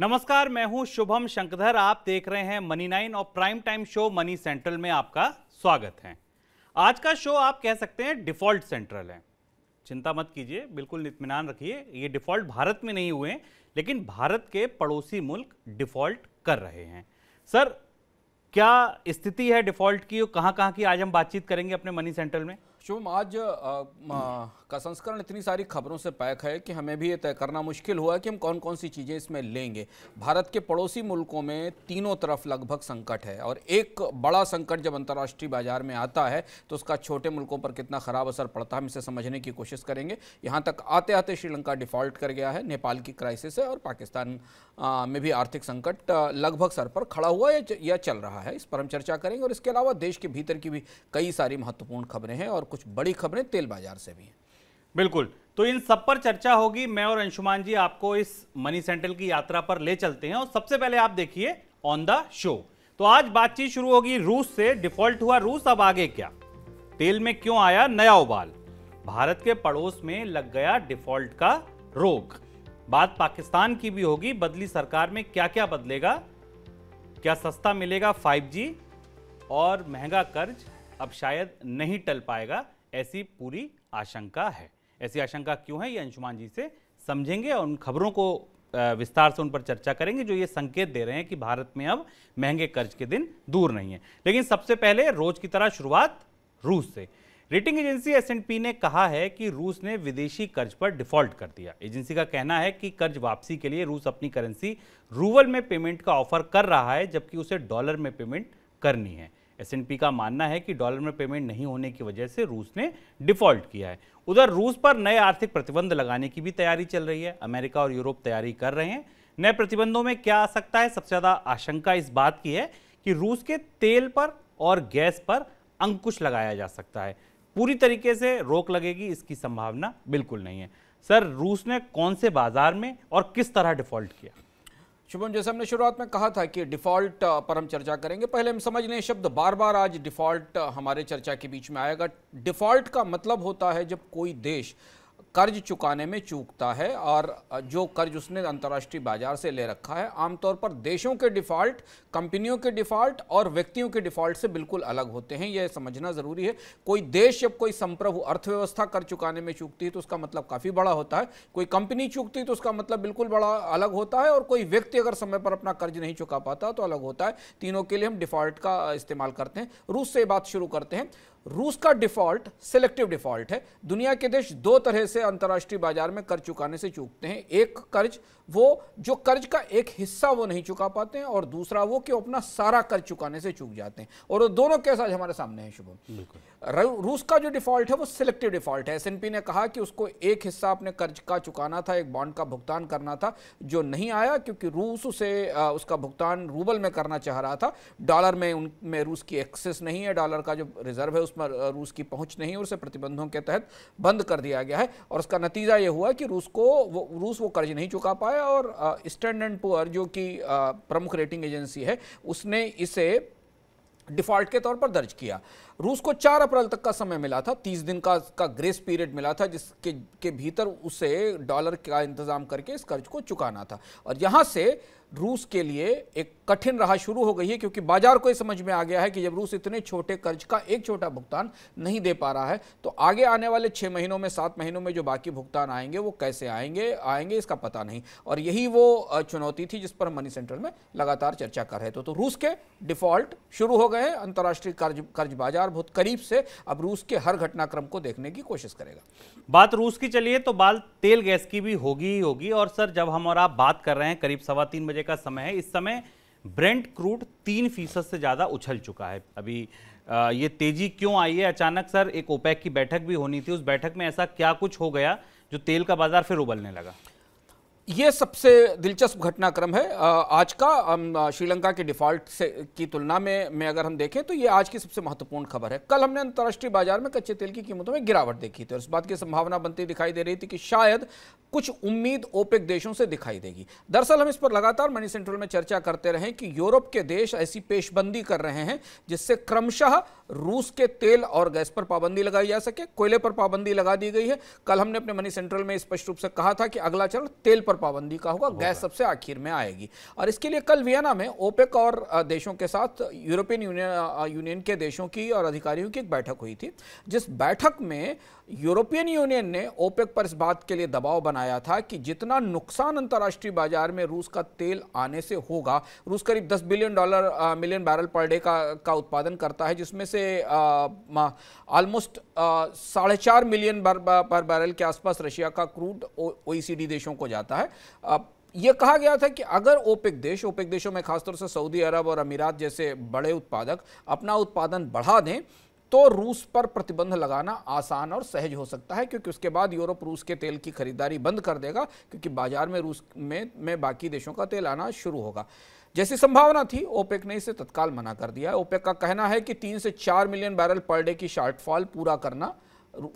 नमस्कार मैं हूं शुभम शंकधर आप देख रहे हैं मनी नाइन और prime time show Money Central में आपका स्वागत है आज का शो आप कह सकते हैं डिफॉल्ट सेंट्रल है चिंता मत कीजिए बिल्कुल इतमान रखिए ये डिफ़ॉल्ट भारत में नहीं हुए लेकिन भारत के पड़ोसी मुल्क डिफ़ॉल्ट कर रहे हैं सर क्या स्थिति है डिफ़ॉल्ट की और कहाँ कहाँ की आज हम बातचीत करेंगे अपने मनी सेंट्रल में शुभम आज आ, आ, का संस्करण इतनी सारी खबरों से पैक है कि हमें भी ये तय करना मुश्किल हुआ कि हम कौन कौन सी चीज़ें इसमें लेंगे भारत के पड़ोसी मुल्कों में तीनों तरफ लगभग संकट है और एक बड़ा संकट जब अंतर्राष्ट्रीय बाजार में आता है तो उसका छोटे मुल्कों पर कितना ख़राब असर पड़ता है हम इसे समझने की कोशिश करेंगे यहाँ तक आते आते श्रीलंका डिफ़ॉल्ट कर गया है नेपाल की क्राइसिस है और पाकिस्तान में भी आर्थिक संकट लगभग सर पर खड़ा हुआ या चल रहा है इस पर हम चर्चा करेंगे और इसके अलावा देश के भीतर की भी कई सारी महत्वपूर्ण खबरें हैं और कुछ बड़ी खबरें तेल बाजार से भी हैं बिल्कुल तो इन सब पर चर्चा होगी मैं और अंशुमान जी आपको इस मनी सेंट्रल की यात्रा पर ले चलते हैं और सबसे पहले आप देखिए ऑन द शो तो आज बातचीत शुरू होगी रूस से डिफॉल्ट हुआ रूस अब आगे क्या तेल में क्यों आया नया उबाल भारत के पड़ोस में लग गया डिफॉल्ट का रोग बात पाकिस्तान की भी होगी बदली सरकार में क्या क्या बदलेगा क्या सस्ता मिलेगा 5G और महंगा कर्ज अब शायद नहीं टल पाएगा ऐसी पूरी आशंका है ऐसी आशंका क्यों है ये अंशुमान जी से समझेंगे और उन खबरों को विस्तार से उन पर चर्चा करेंगे जो ये संकेत दे रहे हैं कि भारत में अब महंगे कर्ज के दिन दूर नहीं है लेकिन सबसे पहले रोज की तरह शुरुआत रूस से रेटिंग एजेंसी एस ने कहा है कि रूस ने विदेशी कर्ज पर डिफॉल्ट कर दिया एजेंसी का कहना है कि कर्ज वापसी के लिए रूस अपनी करेंसी रूवल में पेमेंट का ऑफर कर रहा है जबकि उसे डॉलर में पेमेंट करनी है एसएनपी का मानना है कि डॉलर में पेमेंट नहीं होने की वजह से रूस ने डिफॉल्ट किया है उधर रूस पर नए आर्थिक प्रतिबंध लगाने की भी तैयारी चल रही है अमेरिका और यूरोप तैयारी कर रहे हैं नए प्रतिबंधों में क्या आ सकता है सबसे ज़्यादा आशंका इस बात की है कि रूस के तेल पर और गैस पर अंकुश लगाया जा सकता है पूरी तरीके से रोक लगेगी इसकी संभावना बिल्कुल नहीं है सर रूस ने कौन से बाजार में और किस तरह डिफॉल्ट किया शुभम जैसे हमने शुरुआत में कहा था कि डिफॉल्ट पर हम चर्चा करेंगे पहले हम समझ लें शब्द बार बार आज डिफॉल्ट हमारे चर्चा के बीच में आएगा डिफॉल्ट का मतलब होता है जब कोई देश कर्ज चुकाने में चूकता है और जो कर्ज उसने अंतर्राष्ट्रीय बाजार से ले रखा है आमतौर पर देशों के डिफ़ॉल्ट कंपनियों के डिफ़ॉल्ट और व्यक्तियों के डिफ़ॉल्ट से बिल्कुल अलग होते हैं यह समझना ज़रूरी है कोई देश जब कोई संप्रभु अर्थव्यवस्था कर चुकाने में चूकती है तो उसका मतलब काफ़ी बड़ा होता है कोई कंपनी चूकती है तो उसका मतलब बिल्कुल बड़ा अलग होता है और कोई व्यक्ति अगर समय पर अपना कर्ज नहीं चुका पाता तो अलग होता है तीनों के लिए हम डिफ़ॉल्ट का इस्तेमाल करते हैं रूस से बात शुरू करते हैं रूस का डिफॉल्ट सिलेक्टिव डिफॉल्ट है दुनिया के देश दो तरह से अंतर्राष्ट्रीय बाजार में कर्ज चुकाने से चूकते हैं एक कर्ज वो जो कर्ज का एक हिस्सा वो नहीं चुका पाते हैं और दूसरा वो कि अपना सारा कर्ज चुकाने से चूक जाते हैं और वो दोनों केस आज हमारे सामने है शुभम रूस का जो डिफॉल्ट है वो सिलेक्टिव डिफॉल्ट है एसएनपी ने कहा कि उसको एक हिस्सा अपने कर्ज का चुकाना था एक बॉन्ड का भुगतान करना था जो नहीं आया क्योंकि रूस उसे उसका भुगतान रूबल में करना चाह रहा था डॉलर में उनमें रूस की एक्सेस नहीं है डॉलर का जो रिजर्व है उसमें रूस की पहुँच नहीं है उसे प्रतिबंधों के तहत बंद कर दिया गया है और उसका नतीजा ये हुआ कि रूस को वो रूस वो कर्ज नहीं चुका पाया और स्टैंड एंड पुअर जो कि प्रमुख रेटिंग एजेंसी है उसने इसे डिफॉल्ट के तौर पर दर्ज किया रूस को चार अप्रैल तक का समय मिला था तीस दिन का का ग्रेस पीरियड मिला था जिसके के भीतर उसे डॉलर का इंतजाम करके इस कर्ज को चुकाना था और यहां से रूस के लिए एक कठिन राह शुरू हो गई है क्योंकि बाजार को यह समझ में आ गया है कि जब रूस इतने छोटे कर्ज का एक छोटा भुगतान नहीं दे पा रहा है तो आगे आने वाले छः महीनों में सात महीनों में जो बाकी भुगतान आएंगे वो कैसे आएंगे आएंगे इसका पता नहीं और यही वो चुनौती थी जिस पर मनी सेंटर में लगातार चर्चा कर रहे थे तो, तो रूस के डिफॉल्ट शुरू हो गए अंतर्राष्ट्रीय कर्ज कर्ज बाजार बहुत करीब से अब रूस के हर घटनाक्रम को देखने की कोशिश करेगा बात रूस की चलिए तो बात तेल गैस की भी होगी ही होगी और सर जब हम और आप बात कर रहे हैं करीब सवा तीन बजे घंटे का समय है इस समय ब्रेंट क्रूड तीन फीसद से ज़्यादा उछल चुका है अभी आ, ये तेजी क्यों आई है अचानक सर एक ओपेक की बैठक भी होनी थी उस बैठक में ऐसा क्या कुछ हो गया जो तेल का बाजार फिर उबलने लगा ये सबसे दिलचस्प घटनाक्रम है आज का श्रीलंका के डिफॉल्ट से की तुलना में मैं अगर हम देखें तो ये आज की सबसे महत्वपूर्ण खबर है कल हमने अंतर्राष्ट्रीय बाजार में कच्चे तेल की कीमतों में गिरावट देखी थी और इस बात की संभावना बनती दिखाई दे रही थी कि शायद कुछ उम्मीद ओपेक देशों से दिखाई देगी दरअसल हम इस पर लगातार मनी सेंट्रल में चर्चा करते रहे कि यूरोप के देश ऐसी पेशबंदी कर रहे हैं जिससे क्रमशः रूस के तेल और गैस पर पाबंदी लगाई जा सके कोयले पर पाबंदी लगा दी गई है कल हमने अपने मनी सेंट्रल में स्पष्ट रूप से कहा था कि अगला चरण तेल पर पाबंदी का होगा गैस सबसे आखिर में आएगी और इसके लिए कल वियना में ओपेक और देशों के साथ यूरोपियन यूनियन यूनियन के देशों की और अधिकारियों की एक बैठक हुई थी जिस बैठक में यूरोपियन यूनियन ने ओपेक पर इस बात के लिए दबाव बनाया था कि जितना नुकसान अंतर्राष्ट्रीय बाजार में रूस का तेल आने से होगा रूस करीब 10 billion dollar million barrel per day का का उत्पादन करता है जिसमें से ऑलमोस्ट साढ़े चार मिलियन पर बैरल के आसपास रशिया का क्रूड ओईसीडी देशों को जाता है आ, ये कहा गया था कि अगर ओपेक देश ओपेक देशों में खासतौर से सऊदी अरब और अमीरात जैसे बड़े उत्पादक अपना उत्पादन बढ़ा दें तो रूस पर प्रतिबंध लगाना आसान और सहज हो सकता है क्योंकि उसके बाद यूरोप रूस के तेल की खरीदारी बंद कर देगा क्योंकि बाजार में रूस में में बाकी देशों का तेल आना शुरू होगा जैसी संभावना थी ओपेक ने इसे तत्काल मना कर दिया ओपेक का कहना है कि तीन से चार मिलियन बैरल पर डे की शार्टफॉल पूरा करना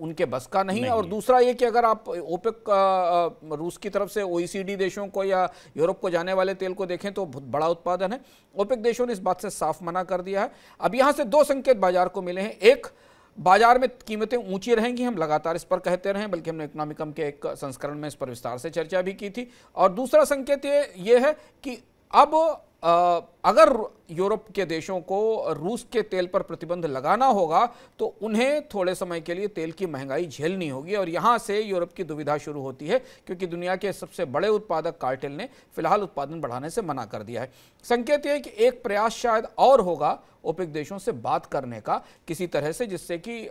उनके बस का नहीं, नहीं और दूसरा ये कि अगर आप ओपेक रूस की तरफ से ओईसीडी देशों को या यूरोप को जाने वाले तेल को देखें तो बहुत बड़ा उत्पादन है ओपेक देशों ने इस बात से साफ मना कर दिया है अब यहाँ से दो संकेत बाजार को मिले हैं एक बाजार में कीमतें ऊंची रहेंगी हम लगातार इस पर कहते रहे बल्कि हमने इकोनॉमिकम के एक संस्करण में इस पर विस्तार से चर्चा भी की थी और दूसरा संकेत ये ये है कि अब अगर यूरोप के देशों को रूस के तेल पर प्रतिबंध लगाना होगा तो उन्हें थोड़े समय के लिए तेल की महंगाई झेलनी होगी और यहाँ से यूरोप की दुविधा शुरू होती है क्योंकि दुनिया के सबसे बड़े उत्पादक कार्टेल ने फिलहाल उत्पादन बढ़ाने से मना कर दिया है संकेत यह कि एक प्रयास शायद और होगा ओपिक देशों से बात करने का किसी तरह से जिससे कि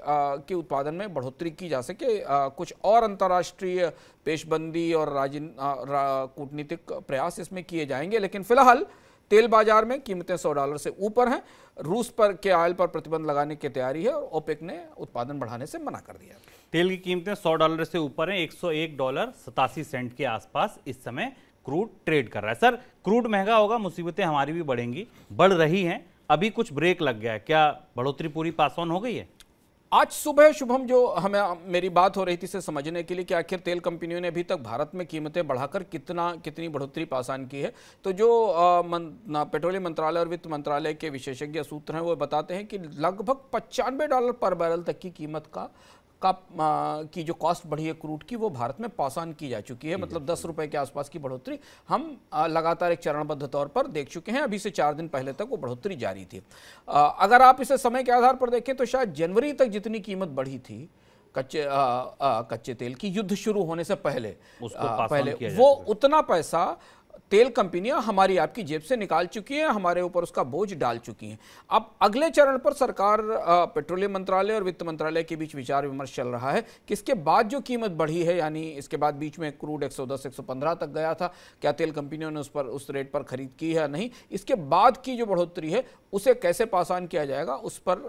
कि उत्पादन में बढ़ोतरी की जा सके कुछ और अंतर्राष्ट्रीय पेशबंदी और राज रा, कूटनीतिक प्रयास इसमें किए जाएंगे लेकिन फिलहाल तेल बाजार में कीमतें 100 डॉलर से ऊपर हैं रूस पर के ऑयल पर प्रतिबंध लगाने की तैयारी है और ओपेक ने उत्पादन बढ़ाने से मना कर दिया तेल की कीमतें 100 डॉलर से ऊपर हैं 101 डॉलर सतासी सेंट के आसपास इस समय क्रूड ट्रेड कर रहा है सर क्रूड महंगा होगा मुसीबतें हमारी भी बढ़ेंगी बढ़ रही हैं अभी कुछ ब्रेक लग गया है क्या बढ़ोतरी पूरी पास ऑन हो गई है आज सुबह शुभम जो हमें मेरी बात हो रही थी से समझने के लिए कि आखिर तेल कंपनियों ने अभी तक भारत में कीमतें बढ़ाकर कितना कितनी बढ़ोतरी पासान की है तो जो पेट्रोलियम मंत्रालय और वित्त मंत्रालय के विशेषज्ञ सूत्र हैं वो बताते हैं कि लगभग पचानवे डॉलर पर बैरल तक की कीमत का का आ, की जो कॉस्ट बढ़ी है क्रूड की वो भारत में पास ऑन की जा चुकी है मतलब दस रुपए के आसपास की बढ़ोतरी हम आ, लगातार एक चरणबद्ध तौर पर देख चुके हैं अभी से चार दिन पहले तक वो बढ़ोतरी जारी थी आ, अगर आप इसे समय के आधार पर देखें तो शायद जनवरी तक जितनी कीमत बढ़ी थी कच्चे आ, आ, कच्चे तेल की युद्ध शुरू होने से पहले आ, पहले वो उतना पैसा तेल कंपनियां हमारी आपकी जेब से निकाल चुकी हैं हमारे ऊपर उसका बोझ डाल चुकी हैं अब अगले चरण पर सरकार पेट्रोलियम मंत्रालय और वित्त मंत्रालय के बीच विचार विमर्श चल रहा है कि इसके बाद जो कीमत बढ़ी है यानी इसके बाद बीच में क्रूड 110 115 तक गया था क्या तेल कंपनियों ने उस पर उस रेट पर खरीद की है नहीं इसके बाद की जो बढ़ोतरी है उसे कैसे पासान किया जाएगा उस पर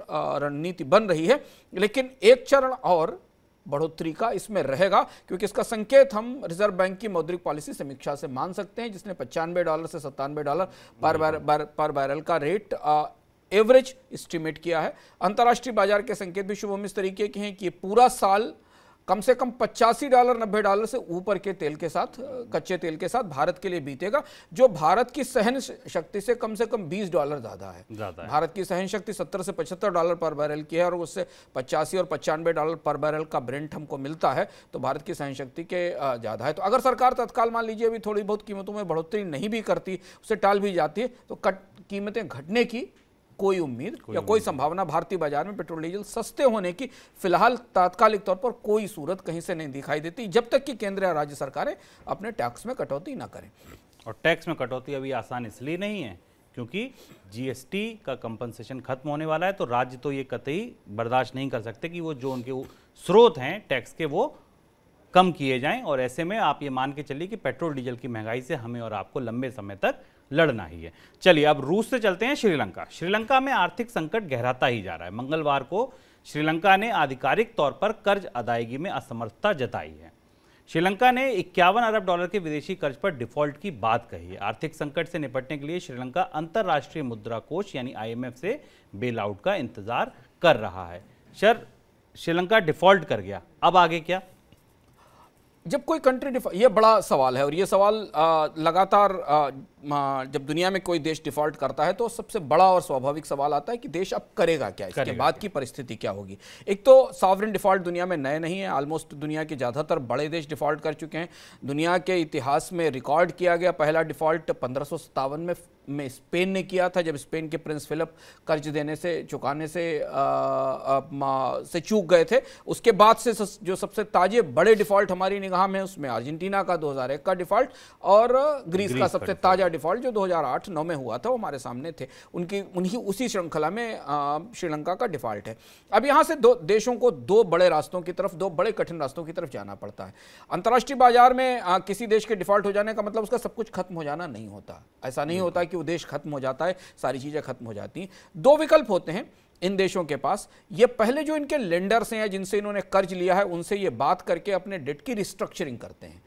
रणनीति बन रही है लेकिन एक चरण और बढ़ोतरी का इसमें रहेगा क्योंकि इसका संकेत हम रिजर्व बैंक की मौद्रिक पॉलिसी समीक्षा से मान सकते हैं जिसने पचानवे डॉलर से सत्तानवे डॉलर पर बैरल पर बैरल का रेट आ, एवरेज इस्टीमेट किया है अंतर्राष्ट्रीय बाजार के संकेत भी शुभम इस तरीके के हैं कि पूरा साल कम से कम पचासी डॉलर नब्बे डॉलर से ऊपर के तेल के साथ कच्चे तेल के साथ भारत के लिए बीतेगा जो भारत की सहन शक्ति से कम से कम बीस डॉलर ज्यादा है।, है भारत की सहन शक्ति सत्तर से पचहत्तर डॉलर पर बैरल की है और उससे पचासी और पचानवे डॉलर पर बैरल का ब्रेंट हमको मिलता है तो भारत की सहन शक्ति के ज्यादा है तो अगर सरकार तत्काल मान लीजिए अभी थोड़ी बहुत कीमतों में बढ़ोतरी नहीं भी करती उसे टाल भी जाती है तो कट कीमतें घटने की कोई उम्मीद कोई या कोई संभावना भारतीय बाजार में पेट्रोल डीजल सस्ते होने की फिलहाल तात्कालिक तौर पर कोई सूरत कहीं से नहीं दिखाई देती जब तक कि केंद्र या राज्य सरकारें अपने टैक्स में कटौती ना करें और टैक्स में कटौती अभी आसान इसलिए नहीं है क्योंकि जीएसटी का कंपनसेशन खत्म होने वाला है तो राज्य तो ये कतई बर्दाश्त नहीं कर सकते कि वो जो उनके स्रोत हैं टैक्स के वो कम किए जाएं और ऐसे में आप ये मान के चलिए कि पेट्रोल डीजल की महंगाई से हमें और आपको लंबे समय तक लड़ना ही है चलिए अब रूस से चलते हैं श्रीलंका श्रीलंका में आर्थिक संकट गहराता ही जा रहा है मंगलवार को श्रीलंका ने आधिकारिक तौर पर कर्ज अदायगी में असमर्थता जताई है श्रीलंका ने इक्यावन अरब डॉलर के विदेशी कर्ज पर डिफॉल्ट की बात कही है आर्थिक संकट से निपटने के लिए श्रीलंका अंतर्राष्ट्रीय मुद्रा कोष यानी आईएमएफ से बेल आउट का इंतजार कर रहा है सर श्रीलंका डिफॉल्ट कर गया अब आगे क्या जब कोई कंट्री डिफॉल्ट ये बड़ा सवाल है और ये सवाल आ, लगातार आ, जब दुनिया में कोई देश डिफॉल्ट करता है तो सबसे बड़ा और स्वाभाविक सवाल आता है कि देश अब करेगा क्या इसके करेगा बाद क्या? की परिस्थिति क्या होगी एक तो सावरन डिफॉल्ट दुनिया में नए नहीं है ऑलमोस्ट दुनिया के ज़्यादातर बड़े देश डिफॉल्ट कर चुके हैं दुनिया के इतिहास में रिकॉर्ड किया गया पहला डिफॉल्ट पंद्रह में में स्पेन ने किया था जब स्पेन के प्रिंस फिलिप कर्ज देने से चुकाने से आ, आ, से चूक गए थे उसके बाद से जो सबसे ताजे बड़े डिफॉल्ट हमारी निगाह में उसमें अर्जेंटीना का 2001 का डिफॉल्ट और ग्रीस, ग्रीस का सबसे ताजा डिफॉल्ट जो 2008 हजार में हुआ था वो हमारे सामने थे उनकी उन्हीं उसी श्रृंखला में श्रीलंका का डिफॉल्ट है अब यहाँ से दो देशों को दो बड़े रास्तों की तरफ दो बड़े कठिन रास्तों की तरफ जाना पड़ता है अंतर्राष्ट्रीय बाजार में किसी देश के डिफॉल्ट हो जाने का मतलब उसका सब कुछ खत्म हो जाना नहीं होता ऐसा नहीं होता कि कि वो देश खत्म हो जाता है सारी चीज़ें खत्म हो जाती हैं दो विकल्प होते हैं इन देशों के पास ये पहले जो इनके लेंडर्स हैं जिनसे इन्होंने कर्ज लिया है उनसे ये बात करके अपने डेट की रिस्ट्रक्चरिंग करते हैं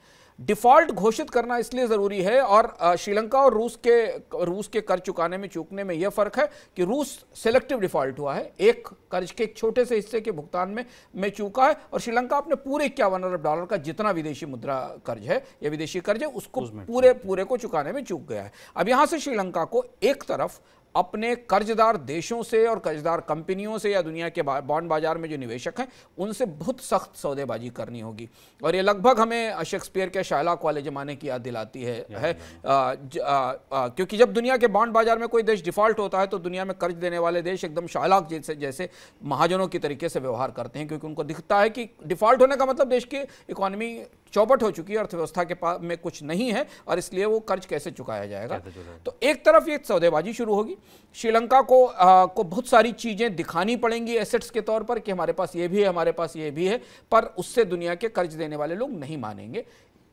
डिफॉल्ट घोषित करना इसलिए ज़रूरी है और श्रीलंका और रूस के रूस के कर्ज चुकाने में चूकने में यह फ़र्क है कि रूस सेलेक्टिव डिफॉल्ट हुआ है एक कर्ज के एक छोटे से हिस्से के भुगतान में में चूका है और श्रीलंका अपने पूरे इक्यावन अरब डॉलर का जितना विदेशी मुद्रा कर्ज है या विदेशी कर्ज है उसको पूरे पूरे को चुकाने में चूक गया है अब यहां से श्रीलंका को एक तरफ अपने कर्जदार देशों से और कर्जदार कंपनियों से या दुनिया के बॉन्ड बाजार में जो निवेशक हैं उनसे बहुत सख्त सौदेबाजी करनी होगी और ये लगभग हमें शेक्सपियर के शाला वाले ज़माने की याद दिलाती है, है आ, ज, आ, आ, क्योंकि जब दुनिया के बॉन्ड बाजार में कोई देश डिफ़ॉल्ट होता है तो दुनिया में कर्ज देने वाले देश एकदम शाहलाक जैसे जैसे महाजनों की तरीके से व्यवहार करते हैं क्योंकि उनको दिखता है कि डिफ़ॉल्ट होने का मतलब देश की इकोनॉमी चौपट हो चुकी है अर्थव्यवस्था के पास में कुछ नहीं है और इसलिए वो कर्ज कैसे चुकाया जाएगा तो एक तरफ ये सौदेबाजी शुरू होगी श्रीलंका को आ, को बहुत सारी चीज़ें दिखानी पड़ेंगी एसेट्स के तौर पर कि हमारे पास ये भी है हमारे पास ये भी है पर उससे दुनिया के कर्ज देने वाले लोग नहीं मानेंगे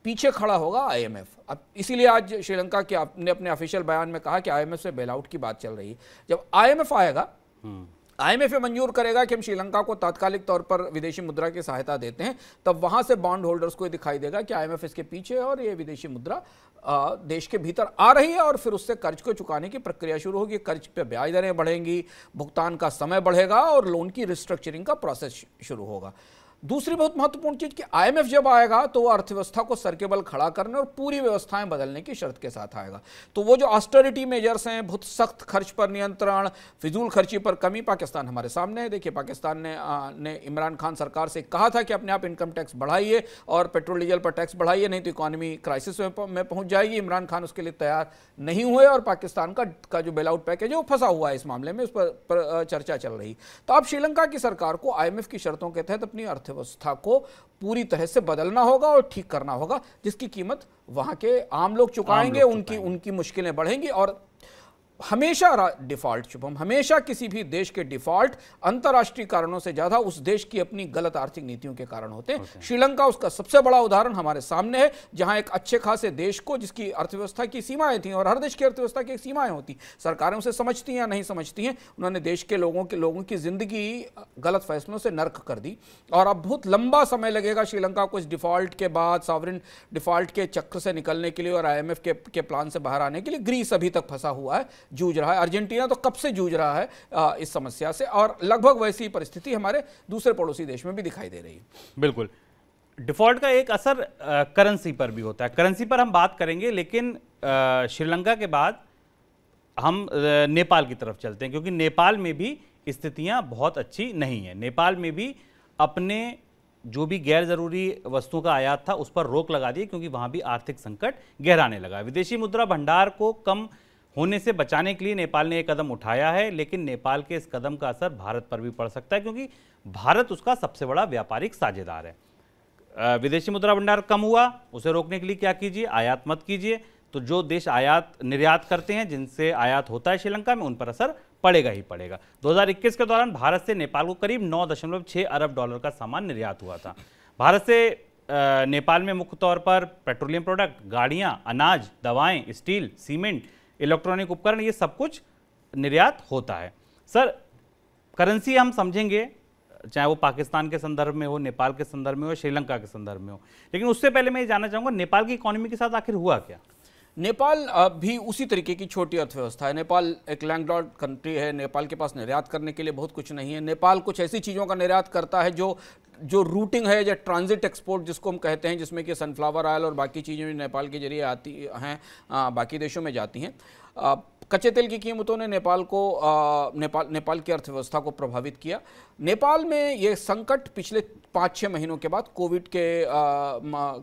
पीछे खड़ा होगा आईएमएफ अब इसीलिए आज श्रीलंका के आपने अपने ऑफिशियल बयान में कहा कि आईएमएफ से आउट की बात चल रही है जब आईएमएफ आएगा हम्म। आईएमएफ मंजूर करेगा कि हम श्रीलंका को तात्कालिक तौर पर विदेशी मुद्रा की सहायता देते हैं तब वहां से बॉन्ड होल्डर्स को दिखाई देगा कि आईएमएफ इसके पीछे और ये विदेशी मुद्रा देश के भीतर आ रही है और फिर उससे कर्ज को चुकाने की प्रक्रिया शुरू होगी कर्ज पर ब्याज दरें बढ़ेंगी भुगतान का समय बढ़ेगा और लोन की रिस्ट्रक्चरिंग का प्रोसेस शुरू होगा दूसरी बहुत महत्वपूर्ण चीज कि आईएमएफ जब आएगा तो वो अर्थव्यवस्था को सर के बल खड़ा करने और पूरी व्यवस्थाएं बदलने की शर्त के साथ आएगा तो वो जो ऑस्टरिटी मेजर्स हैं बहुत सख्त खर्च पर नियंत्रण फिजूल खर्ची पर कमी पाकिस्तान हमारे सामने है देखिए पाकिस्तान ने आ, ने इमरान खान सरकार से कहा था कि अपने आप इनकम टैक्स बढ़ाइए और पेट्रोल डीजल पर टैक्स बढ़ाइए नहीं तो इकोनॉमी क्राइसिस में पहुंच जाएगी इमरान खान उसके लिए तैयार नहीं हुए और पाकिस्तान का का जो बेल आउट पैकेज है वो फंसा हुआ है इस मामले में उस पर, चर्चा चल रही तो अब श्रीलंका की सरकार को आई की शर्तों के तहत अपनी अर्थव्यवस्था व्यवस्था को पूरी तरह से बदलना होगा और ठीक करना होगा जिसकी कीमत वहाँ के आम लोग चुकाएंगे आम लोग उनकी उनकी मुश्किलें बढ़ेंगी और हमेशा डिफॉल्ट शुभम हमेशा किसी भी देश के डिफॉल्ट अंतर्राष्ट्रीय कारणों से ज्यादा उस देश की अपनी गलत आर्थिक नीतियों के कारण होते हैं okay. श्रीलंका उसका सबसे बड़ा उदाहरण हमारे सामने है जहां एक अच्छे खासे देश को जिसकी अर्थव्यवस्था की सीमाएं थी और हर देश की अर्थव्यवस्था की सीमाएं होती सरकारें उसे समझती हैं या नहीं समझती हैं उन्होंने देश के लोगों के लोगों की जिंदगी गलत फैसलों से नर्क कर दी और अब बहुत लंबा समय लगेगा श्रीलंका को इस डिफॉल्ट के बाद सॉवरिन डिफॉल्ट के चक्र से निकलने के लिए और आई के, के प्लान से बाहर आने के लिए ग्रीस अभी तक फंसा हुआ है जूझ रहा है अर्जेंटीना तो कब से जूझ रहा है इस समस्या से और लगभग वैसी परिस्थिति हमारे दूसरे पड़ोसी देश में भी दिखाई दे रही है बिल्कुल डिफॉल्ट का एक असर करेंसी पर भी होता है करेंसी पर हम बात करेंगे लेकिन श्रीलंका के बाद हम नेपाल की तरफ चलते हैं क्योंकि नेपाल में भी स्थितियां बहुत अच्छी नहीं है नेपाल में भी अपने जो भी गैर जरूरी वस्तुओं का आयात था उस पर रोक लगा दी क्योंकि वहाँ भी आर्थिक संकट गहराने लगा विदेशी मुद्रा भंडार को कम होने से बचाने के लिए नेपाल ने एक कदम उठाया है लेकिन नेपाल के इस कदम का असर भारत पर भी पड़ सकता है क्योंकि भारत उसका सबसे बड़ा व्यापारिक साझेदार है विदेशी मुद्रा भंडार कम हुआ उसे रोकने के लिए क्या कीजिए आयात मत कीजिए तो जो देश आयात निर्यात करते हैं जिनसे आयात होता है श्रीलंका में उन पर असर पड़ेगा ही पड़ेगा 2021 के दौरान भारत से नेपाल को करीब 9.6 अरब डॉलर का सामान निर्यात हुआ था भारत से नेपाल में मुख्य तौर पर पेट्रोलियम प्रोडक्ट गाड़ियाँ अनाज दवाएं स्टील सीमेंट इलेक्ट्रॉनिक उपकरण ये सब कुछ निर्यात होता है सर करेंसी हम समझेंगे चाहे वो पाकिस्तान के संदर्भ में हो नेपाल के संदर्भ में हो श्रीलंका के संदर्भ में हो लेकिन उससे पहले मैं ये जानना चाहूँगा नेपाल की इकोनॉमी के साथ आखिर हुआ क्या नेपाल भी उसी तरीके की छोटी अर्थव्यवस्था है नेपाल एक लैंडलॉर्ड कंट्री है नेपाल के पास निर्यात करने के लिए बहुत कुछ नहीं है नेपाल कुछ ऐसी चीज़ों का निर्यात करता है जो जो रूटिंग है या ट्रांजिट एक्सपोर्ट जिसको हम कहते हैं जिसमें कि सनफ्लावर ऑयल और बाकी चीज़ें भी नेपाल के जरिए आती हैं बाकी देशों में जाती हैं कच्चे तेल की कीमतों ने नेपाल को नेपाल नेपाल की अर्थव्यवस्था को प्रभावित किया नेपाल में ये संकट पिछले पाँच छः महीनों के बाद कोविड के आ,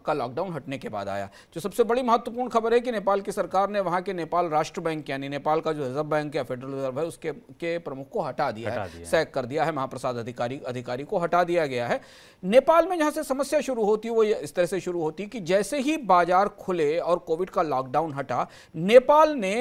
का लॉकडाउन हटने के बाद आया जो सबसे बड़ी महत्वपूर्ण खबर है कि नेपाल की सरकार ने वहाँ के नेपाल राष्ट्र बैंक यानी नेपाल का जो रिजर्व बैंक या फेडरल रिजर्व है उसके के प्रमुख को हटा दिया हटा है सैक कर दिया है महाप्रसाद अधिकारी अधिकारी को हटा दिया गया है नेपाल में जहाँ से समस्या शुरू होती है वो इस तरह से शुरू होती कि जैसे ही बाजार खुले और कोविड का लॉकडाउन हटा नेपाल ने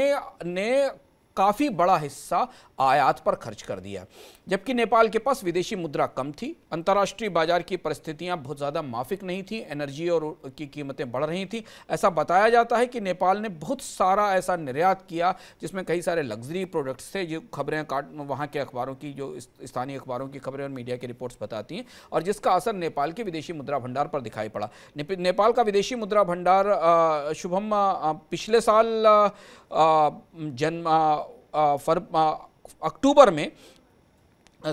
ने काफ़ी बड़ा हिस्सा आयात पर खर्च कर दिया जबकि नेपाल के पास विदेशी मुद्रा कम थी अंतर्राष्ट्रीय बाजार की परिस्थितियां बहुत ज़्यादा माफिक नहीं थी एनर्जी और की कीमतें बढ़ रही थी ऐसा बताया जाता है कि नेपाल ने बहुत सारा ऐसा निर्यात किया जिसमें कई सारे लग्जरी प्रोडक्ट्स थे जो खबरें काट वहाँ के अखबारों की जो स्थानीय अखबारों की खबरें और मीडिया की रिपोर्ट्स बताती हैं और जिसका असर नेपाल के विदेशी मुद्रा भंडार पर दिखाई पड़ा नेपाल का विदेशी मुद्रा भंडार शुभम पिछले साल जन्म फर अक्टूबर में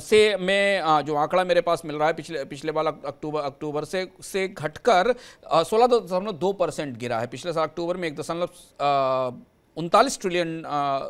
से मैं जो आंकड़ा मेरे पास मिल रहा है पिछले पिछले बार अक्टूबर अक्टूबर से से घटकर सोलह दशमलव दो परसेंट गिरा है पिछले साल अक्टूबर में एक दशमलव उनतालीस ट्रिलियन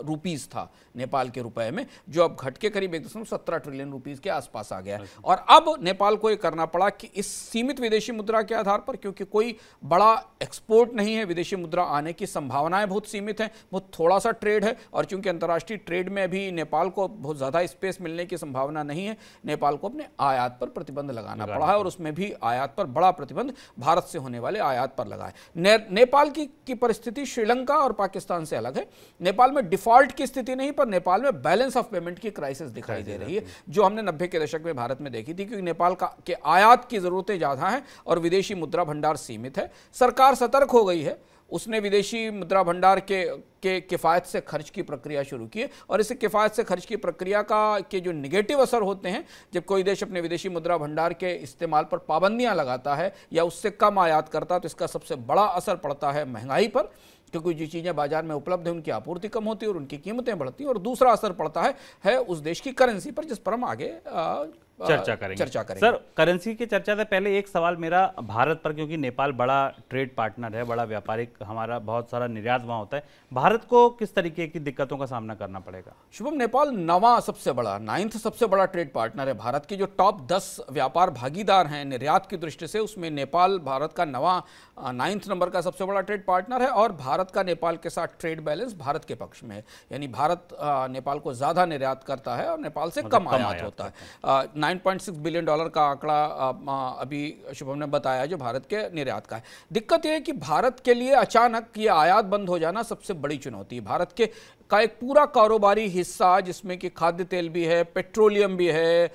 रुपीस था नेपाल के रुपए में जो अब घट के करीब एक दशमलव सत्रह ट्रिलियन रुपीस के आसपास आ गया अच्छा। और अब नेपाल को ये करना पड़ा कि इस सीमित विदेशी मुद्रा के आधार पर क्योंकि कोई बड़ा एक्सपोर्ट नहीं है विदेशी मुद्रा आने की संभावनाएं बहुत सीमित हैं बहुत थोड़ा सा ट्रेड है और चूंकि अंतर्राष्ट्रीय ट्रेड में अभी नेपाल को बहुत ज़्यादा स्पेस मिलने की संभावना नहीं है नेपाल को अपने आयात पर प्रतिबंध लगाना पड़ा है और उसमें भी आयात पर बड़ा प्रतिबंध भारत से होने वाले आयात पर लगा है नेपाल की परिस्थिति श्रीलंका और पाकिस्तान से अलग है नेपाल में डिफॉल्ट की स्थिति नहीं पर नेपाल में बैलेंस ऑफ पेमेंट की क्राइसिस दिखाई दे रही है जो हमने नब्बे के दशक में भारत में देखी थी क्योंकि नेपाल का के आयात की ज़रूरतें ज़्यादा हैं और विदेशी मुद्रा भंडार सीमित है सरकार सतर्क हो गई है उसने विदेशी मुद्रा भंडार के के किफ़ायत से खर्च की प्रक्रिया शुरू की है और इस किफ़ायत से खर्च की प्रक्रिया का के जो निगेटिव असर होते हैं जब कोई देश अपने विदेशी मुद्रा भंडार के इस्तेमाल पर पाबंदियां लगाता है या उससे कम आयात करता है तो इसका सबसे बड़ा असर पड़ता है महंगाई पर तो क्योंकि जो चीज़ें बाजार में उपलब्ध हैं उनकी आपूर्ति कम होती है और उनकी कीमतें बढ़ती हैं और दूसरा असर पड़ता है, है उस देश की करेंसी पर जिस पर हम आगे आ, चर्चा करेंगे चर्चा करेंगे सर करेंसी की चर्चा से पहले एक सवाल मेरा भारत पर क्योंकि नेपाल बड़ा ट्रेड पार्टनर है बड़ा व्यापारिक हमारा बहुत सारा निर्यात वहाँ होता है भारत को किस तरीके की दिक्कतों का सामना करना पड़ेगा शुभम नेपाल नवा सबसे बड़ा नाइन्थ सबसे बड़ा ट्रेड पार्टनर है भारत की जो टॉप दस व्यापार भागीदार हैं निर्यात की दृष्टि से उसमें नेपाल भारत का नवा नाइन्थ नंबर का सबसे बड़ा ट्रेड पार्टनर है और भारत का नेपाल के साथ ट्रेड बैलेंस भारत के पक्ष में है यानी भारत नेपाल को ज़्यादा निर्यात करता है और नेपाल से मतलब कम आयात होता है nine point six billion dollar का आंकड़ा अभी शुभम ने बताया जो भारत के निर्यात का है दिक्कत यह है कि भारत के लिए अचानक ये आयात बंद हो जाना सबसे बड़ी चुनौती है भारत के का एक पूरा कारोबारी हिस्सा जिसमें कि खाद्य तेल भी है पेट्रोलियम भी है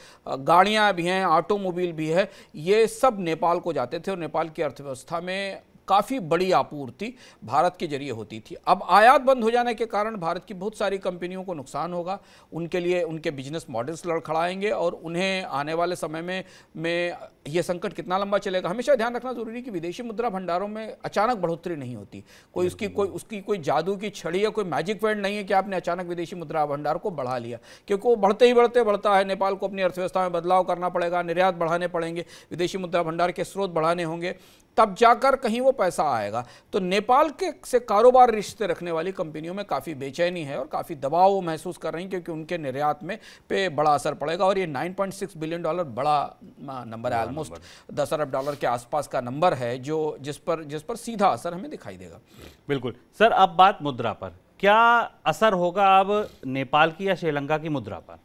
गाड़ियाँ भी हैं ऑटोमोबाइल भी है ये सब नेपाल को जाते थे और नेपाल की अर्थव्यवस्था में काफ़ी बड़ी आपूर्ति भारत के जरिए होती थी अब आयात बंद हो जाने के कारण भारत की बहुत सारी कंपनियों को नुकसान होगा उनके लिए उनके बिजनेस मॉडल्स लड़खड़ाएंगे और उन्हें आने वाले समय में में यह संकट कितना लंबा चलेगा हमेशा ध्यान रखना जरूरी कि विदेशी मुद्रा भंडारों में अचानक बढ़ोतरी नहीं होती कोई उसकी कोई उसकी कोई जादू की छड़ी या कोई मैजिक पॉइंट नहीं है कि आपने अचानक विदेशी मुद्रा भंडार को बढ़ा लिया क्योंकि वो बढ़ते ही बढ़ते बढ़ता है नेपाल को अपनी अर्थव्यवस्था में बदलाव करना पड़ेगा निर्यात बढ़ाने पड़ेंगे विदेशी मुद्रा भंडार के स्रोत बढ़ाने होंगे तब जाकर कहीं वो पैसा आएगा तो नेपाल के से कारोबार रिश्ते रखने वाली कंपनियों में काफ़ी बेचैनी है और काफ़ी दबाव वो महसूस कर रही हैं क्योंकि उनके निर्यात में पे बड़ा असर पड़ेगा और ये 9.6 बिलियन डॉलर बड़ा नंबर है ऑलमोस्ट दस अरब डॉलर के आसपास का नंबर है जो जिस पर जिस पर सीधा असर हमें दिखाई देगा बिल्कुल सर अब बात मुद्रा पर क्या असर होगा अब नेपाल की या श्रीलंका की मुद्रा पर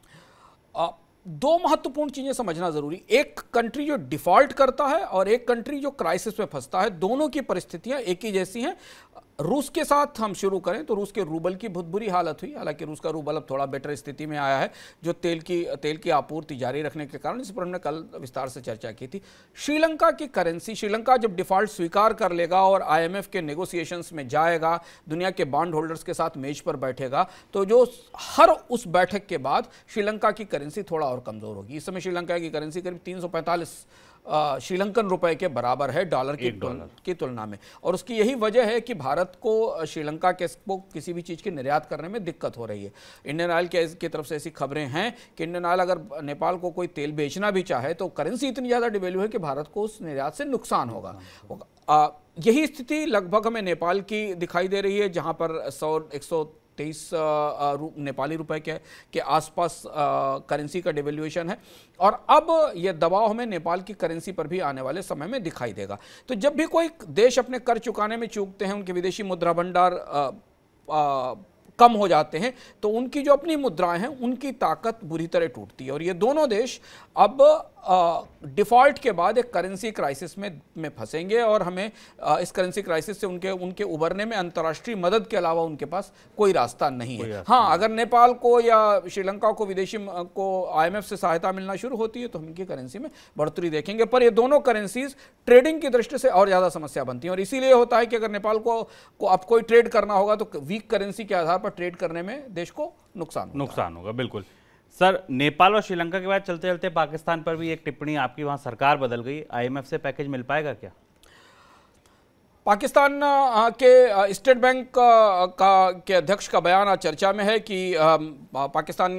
दो महत्वपूर्ण चीजें समझना जरूरी एक कंट्री जो डिफॉल्ट करता है और एक कंट्री जो क्राइसिस में फंसता है दोनों की परिस्थितियां एक ही जैसी हैं रूस के साथ हम शुरू करें तो रूस के रूबल की बहुत बुरी हालत हुई हालांकि रूस का रूबल अब थोड़ा बेटर स्थिति में आया है जो तेल की तेल की आपूर्ति जारी रखने के कारण इस पर हमने कल विस्तार से चर्चा की थी श्रीलंका की करेंसी श्रीलंका जब डिफॉल्ट स्वीकार कर लेगा और आईएमएफ के नेगोसिएशन में जाएगा दुनिया के बॉन्ड होल्डर्स के साथ मेज पर बैठेगा तो जो हर उस बैठक के बाद श्रीलंका की करेंसी थोड़ा और कमज़ोर होगी इस समय श्रीलंका की करेंसी करीब तीन श्रीलंकन रुपए के बराबर है डॉलर की तुल, की तुलना में और उसकी यही वजह है कि भारत को श्रीलंका के को किसी भी चीज़ की निर्यात करने में दिक्कत हो रही है इंडियन ऑयल की तरफ से ऐसी खबरें हैं कि इंडियन ऑयल अगर नेपाल को कोई तेल बेचना भी चाहे तो करेंसी इतनी ज़्यादा डिवेल्यू है कि भारत को उस निर्यात से नुकसान होगा यही स्थिति लगभग हमें नेपाल की दिखाई दे रही है जहाँ पर सौ एक सौ तेईस नेपाली रुपए के के आसपास करेंसी का डिवेल्यूएशन है और अब यह दबाव हमें नेपाल की करेंसी पर भी आने वाले समय में दिखाई देगा तो जब भी कोई देश अपने कर चुकाने में चूकते हैं उनके विदेशी मुद्रा भंडार कम हो जाते हैं तो उनकी जो अपनी मुद्राएं हैं उनकी ताकत बुरी तरह टूटती है और ये दोनों देश अब डिफ़ॉल्ट के बाद एक करेंसी क्राइसिस में में फंसेंगे और हमें आ, इस करेंसी क्राइसिस से उनके उनके उबरने में अंतर्राष्ट्रीय मदद के अलावा उनके पास कोई रास्ता नहीं है हाँ अगर नेपाल को या श्रीलंका को विदेशी को आईएमएफ से सहायता मिलना शुरू होती है तो हम इनकी करेंसी में बढ़ोतरी देखेंगे पर ये दोनों करेंसीज ट्रेडिंग की दृष्टि से और ज़्यादा समस्या बनती है और इसीलिए होता है कि अगर नेपाल को, को अब कोई ट्रेड करना होगा तो वीक करेंसी के आधार पर ट्रेड करने में देश को नुकसान नुकसान होगा बिल्कुल सर नेपाल और श्रीलंका के बाद चलते चलते पाकिस्तान पर भी एक टिप्पणी आपकी वहाँ सरकार बदल गई आईएमएफ से पैकेज मिल पाएगा क्या पाकिस्तान के स्टेट बैंक का, के अध्यक्ष का बयान चर्चा में है कि पाकिस्तान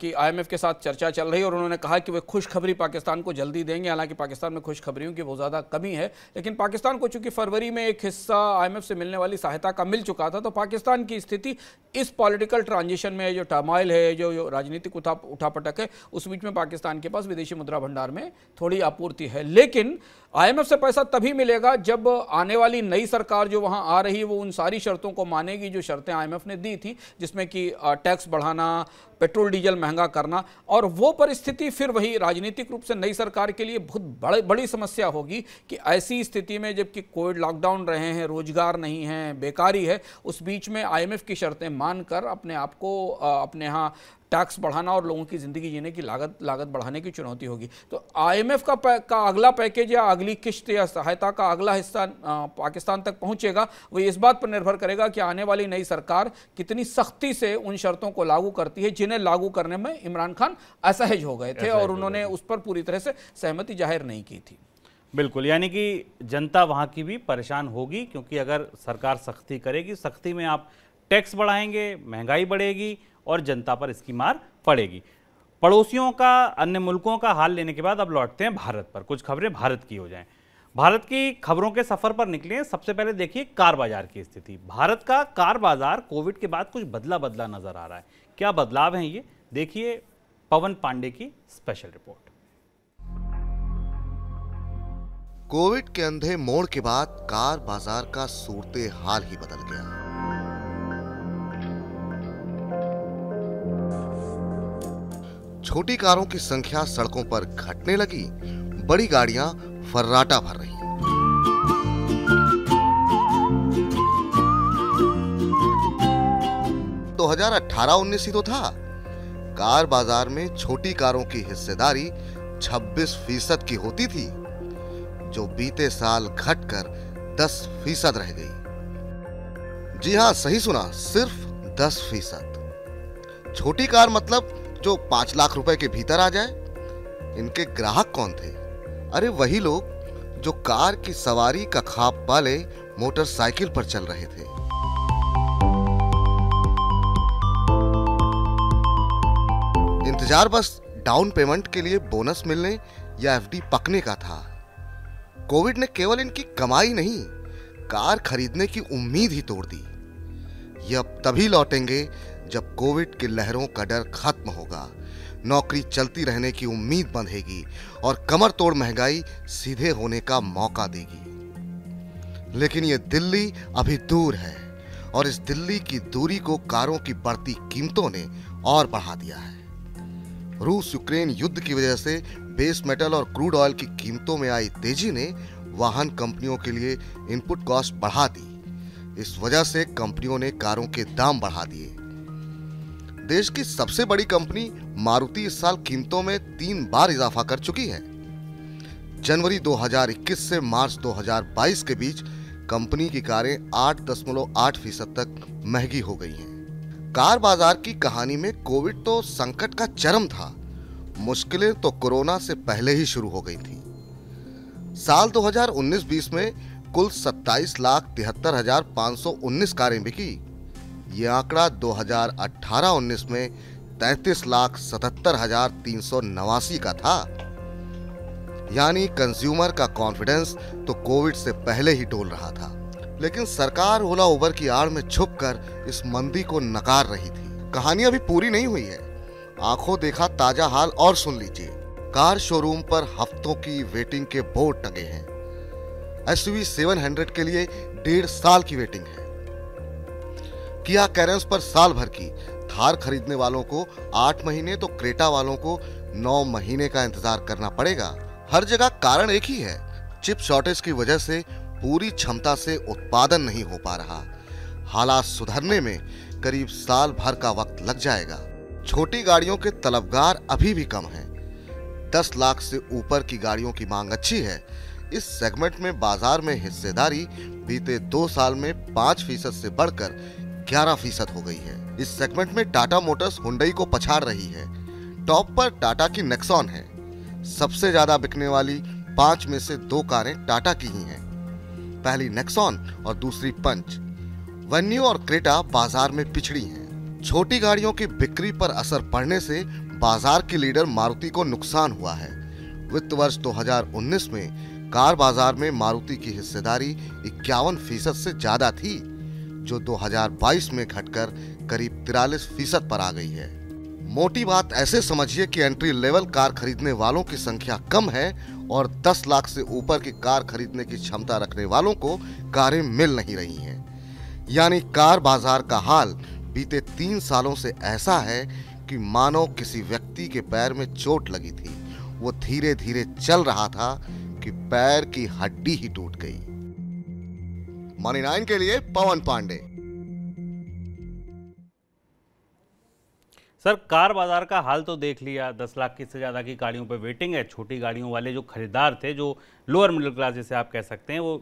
की आईएमएफ के साथ चर्चा चल रही है और उन्होंने कहा कि वे खुशखबरी पाकिस्तान को जल्दी देंगे हालांकि पाकिस्तान में खुशखबरियों की बहुत ज़्यादा कमी है लेकिन पाकिस्तान को चूंकि फरवरी में एक हिस्सा आईएमएफ से मिलने वाली सहायता का मिल चुका था तो पाकिस्तान की स्थिति इस पॉलिटिकल ट्रांजिशन में जो टर्माइल है जो राजनीतिक उठा उठापटक है उस बीच में पाकिस्तान के पास विदेशी मुद्रा भंडार में थोड़ी आपूर्ति है लेकिन आईएमएफ से पैसा तभी मिलेगा जब आने वाली नई सरकार जो वहां आ रही है वो उन सारी शर्तों को मानेगी जो शर्तें आईएमएफ ने दी थी जिसमें कि टैक्स बढ़ाना पेट्रोल डीजल महंगा करना और वो परिस्थिति फिर वही राजनीतिक रूप से नई सरकार के लिए बहुत बड़े बड़ी समस्या होगी कि ऐसी स्थिति में जबकि कोविड लॉकडाउन रहे हैं रोजगार नहीं है बेकारी है उस बीच में आईएमएफ की शर्तें मानकर अपने आप को अपने यहाँ टैक्स बढ़ाना और लोगों की ज़िंदगी जीने की लागत लागत बढ़ाने की चुनौती होगी तो आईएमएफ का का अगला पैकेज या अगली किश्त या सहायता का अगला हिस्सा पाकिस्तान तक पहुंचेगा वो इस बात पर निर्भर करेगा कि आने वाली नई सरकार कितनी सख्ती से उन शर्तों को लागू करती है जिन्हें इन्हें लागू करने में इमरान खान असहज हो गए थे और उन्होंने उस पर पूरी तरह से सहमति जाहिर नहीं की थी बिल्कुल यानी कि जनता वहाँ की भी परेशान होगी क्योंकि अगर सरकार सख्ती करेगी सख्ती में आप टैक्स बढ़ाएंगे महंगाई बढ़ेगी और जनता पर इसकी मार पड़ेगी पड़ोसियों का अन्य मुल्कों का हाल लेने के बाद अब लौटते हैं भारत पर कुछ खबरें भारत की हो जाएं भारत की खबरों के सफर पर निकले सबसे पहले देखिए कार बाजार की स्थिति भारत का कार बाजार कोविड के बाद कुछ बदला बदला नजर आ रहा है क्या बदलाव है ये देखिए पवन पांडे की स्पेशल रिपोर्ट कोविड के अंधे मोड़ के बाद कार बाजार का सूरते हाल ही बदल गया छोटी कारों की संख्या सड़कों पर घटने लगी बड़ी गाड़ियां फर्राटा भर रही है दो तो हजार अठारह उन्नीस ही तो था कार बाजार में छोटी कारों की हिस्सेदारी 26 फीसद की होती थी जो बीते साल घटकर 10 फीसद रह गई जी हाँ सही सुना सिर्फ 10 फीसद छोटी कार मतलब जो पांच लाख रुपए के भीतर आ जाए इनके ग्राहक कौन थे अरे वही लोग जो कार की सवारी का खाप पाले मोटरसाइकिल पर चल रहे थे इंतजार बस डाउन पेमेंट के लिए बोनस मिलने या एफडी पकने का था कोविड ने केवल इनकी कमाई नहीं कार खरीदने की उम्मीद ही तोड़ दी ये अब तभी लौटेंगे जब कोविड की लहरों का डर खत्म होगा नौकरी चलती रहने की उम्मीद बंधेगी और कमर तोड़ महंगाई सीधे होने का मौका देगी लेकिन यह दिल्ली अभी दूर है और इस दिल्ली की दूरी को कारों की बढ़ती कीमतों ने और बढ़ा दिया है रूस यूक्रेन युद्ध की वजह से बेस मेटल और क्रूड ऑयल की कीमतों में आई तेजी ने वाहन कंपनियों के लिए इनपुट कॉस्ट बढ़ा दी इस वजह से कंपनियों ने कारों के दाम बढ़ा दिए देश की सबसे बड़ी कंपनी मारुति इस साल कीमतों में तीन बार इजाफा कर चुकी है जनवरी 2021 से मार्च 2022 के बीच कंपनी की कारें 8.8 फीसद तक महंगी हो गई हैं कार बाजार की कहानी में कोविड तो संकट का चरम था मुश्किलें तो कोरोना से पहले ही शुरू हो गई थी साल 2019-20 में कुल 27 लाख तिहत्तर हजार पाँच सौ उन्नीस कारें बिकी यह आंकड़ा 2018-19 में तैतीस लाख सतहत्तर हजार तीन सौ नवासी का था यानी कंज्यूमर का कॉन्फिडेंस तो कोविड से पहले ही डोल रहा था लेकिन सरकार ओला उबर की आड़ में छुप कर इस मंदी को नकार रही थी कहानी अभी पूरी नहीं हुई है आंखों देखा ताजा हाल और सुन लीजिए कार शोरूम पर हफ्तों की वेटिंग के बोर्ड टंगे हैं एस सेवन हंड्रेड के लिए डेढ़ साल की वेटिंग है किया कैरेंस पर साल भर की थार खरीदने वालों को आठ महीने तो क्रेटा वालों को नौ महीने का इंतजार करना पड़ेगा हर जगह कारण एक ही है चिप शॉर्टेज की वजह से पूरी क्षमता से उत्पादन नहीं हो पा रहा हालात सुधरने में करीब साल भर का वक्त लग जाएगा छोटी गाड़ियों के तलबगार अभी भी कम हैं। दस लाख से ऊपर की गाड़ियों की मांग अच्छी है इस सेगमेंट में बाजार में हिस्सेदारी बीते दो साल में पाँच फीसद से बढ़कर ग्यारह फीसद हो गई है इस सेगमेंट में टाटा मोटर्स हुंडई को पछाड़ रही है टॉप पर टाटा की नेक्सॉन है सबसे ज्यादा बिकने वाली पांच में से दो कारें टाटा की ही हैं पहली नेक्सॉन और दूसरी पंच वन्यू और क्रेटा बाजार में पिछड़ी हैं छोटी गाड़ियों की बिक्री पर असर पड़ने से बाजार की लीडर मारुति को नुकसान हुआ है वित्त वर्ष 2019 में कार बाजार में मारुति की हिस्सेदारी इक्यावन फीसद से ज्यादा थी जो 2022 में घटकर करीब तिरालीस फीसद पर आ गई है मोटी बात ऐसे समझिए कि एंट्री लेवल कार खरीदने वालों की संख्या कम है और 10 लाख से ऊपर की कार खरीदने की क्षमता रखने वालों को कारें मिल नहीं रही हैं यानी कार बाजार का हाल बीते तीन सालों से ऐसा है कि मानो किसी व्यक्ति के पैर में चोट लगी थी वो धीरे धीरे चल रहा था कि पैर की हड्डी ही टूट गई मनी नाइन के लिए पवन पांडे सर कार बाजार का हाल तो देख लिया दस लाख की से ज़्यादा की गाड़ियों पर वेटिंग है छोटी गाड़ियों वाले जो खरीदार थे जो लोअर मिडिल क्लास जिसे आप कह सकते हैं वो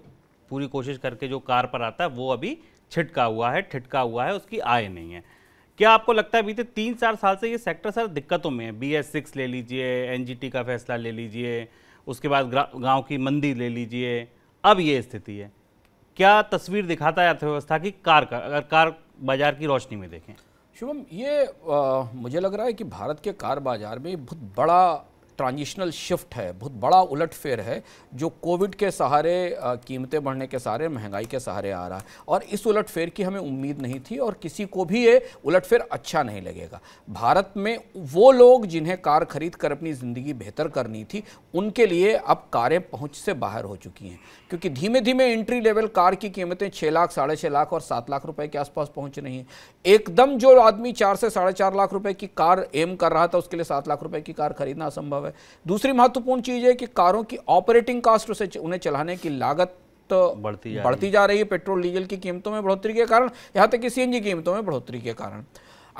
पूरी कोशिश करके जो कार पर आता है वो अभी छिटका हुआ है ठिटका हुआ है उसकी आय नहीं है क्या आपको लगता है बीते तीन चार साल से ये सेक्टर सर दिक्कतों में है बी एस सिक्स ले लीजिए एन का फैसला ले लीजिए उसके बाद गाँव की मंदी ले लीजिए अब ये स्थिति है क्या तस्वीर दिखाता है अर्थव्यवस्था की कार का अगर कार बाजार की रोशनी में देखें शुभम ये आ, मुझे लग रहा है कि भारत के कार बाजार में बहुत बड़ा ट्रांजिशनल शिफ्ट है बहुत बड़ा उलटफेर है जो कोविड के सहारे कीमतें बढ़ने के सहारे महंगाई के सहारे आ रहा है और इस उलटफेर की हमें उम्मीद नहीं थी और किसी को भी ये उलटफेर अच्छा नहीं लगेगा भारत में वो लोग जिन्हें कार खरीद कर अपनी ज़िंदगी बेहतर करनी थी उनके लिए अब कारें पहुँच से बाहर हो चुकी हैं क्योंकि धीमे धीमे एंट्री लेवल कार की कीमतें छः लाख साढ़े छः लाख और सात लाख रुपये के आसपास पहुँच रही हैं एकदम जो आदमी चार से साढ़े चार लाख रुपये की कार एम कर रहा था उसके लिए सात लाख रुपये की कार खरीदना असंभव संभव है दूसरी महत्वपूर्ण चीज़ है कि कारों की ऑपरेटिंग कास्ट उसे उन्हें चलाने की लागत तो बढ़ती जा बढ़ती जा रही है पेट्रोल डीजल की कीमतों में बढ़ोतरी के कारण यहाँ तक कि सीएनजी कीमतों में बढ़ोतरी के कारण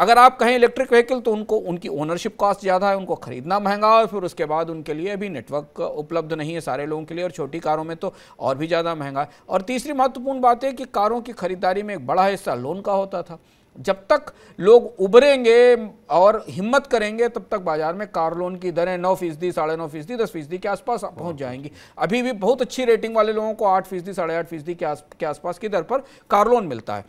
अगर आप कहें इलेक्ट्रिक व्हीकल तो उनको उनकी ओनरशिप कॉस्ट ज़्यादा है उनको खरीदना महंगा और फिर उसके बाद उनके लिए भी नेटवर्क उपलब्ध नहीं है सारे लोगों के लिए और छोटी कारों में तो और भी ज़्यादा महंगा है और तीसरी महत्वपूर्ण बात है कि कारों की खरीदारी में एक बड़ा हिस्सा लोन का होता था जब तक लोग उभरेंगे और हिम्मत करेंगे तब तक बाजार में कार लोन की दरें नौ फीसदी साढ़े नौ फीसदी दस फीसदी के आसपास पहुंच जाएंगी अभी भी बहुत अच्छी रेटिंग वाले लोगों को आठ फीसदी साढ़े आठ फीसदी के आसपास की दर पर कार लोन मिलता है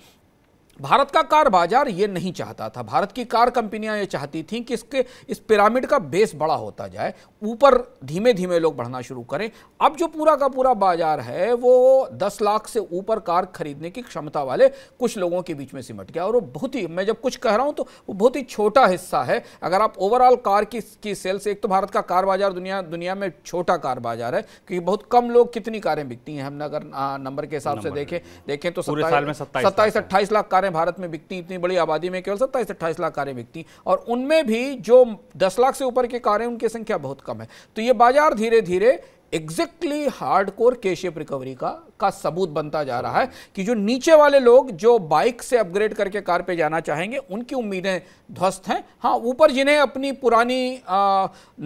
भारत का कार बाजार ये नहीं चाहता था भारत की कार कंपनियां ये चाहती थीं कि इसके इस पिरामिड का बेस बड़ा होता जाए ऊपर धीमे धीमे लोग बढ़ना शुरू करें अब जो पूरा का पूरा बाजार है वो 10 लाख से ऊपर कार खरीदने की क्षमता वाले कुछ लोगों के बीच में सिमट गया और वो बहुत ही मैं जब कुछ कह रहा हूँ तो वो बहुत ही छोटा हिस्सा है अगर आप ओवरऑल कार की, की सेल से एक तो भारत का कार बाजार दुनिया दुनिया में छोटा कार बाजार है क्योंकि बहुत कम लोग कितनी कारें बिकती हैं हम अगर नंबर के हिसाब से देखें देखें तो सत्ताईस अट्ठाईस लाख कार कारें भारत में बिकती इतनी बड़ी आबादी में केवल सत्ताईस अट्ठाईस लाख कारें बिकती और उनमें भी जो दस लाख से ऊपर की कारें उनकी संख्या बहुत कम है तो ये बाजार धीरे धीरे एग्जैक्टली हार्ड कोर के रिकवरी का का सबूत बनता जा रहा है कि जो नीचे वाले लोग जो बाइक से अपग्रेड करके कार पे जाना चाहेंगे उनकी उम्मीदें ध्वस्त हैं हाँ ऊपर जिन्हें अपनी पुरानी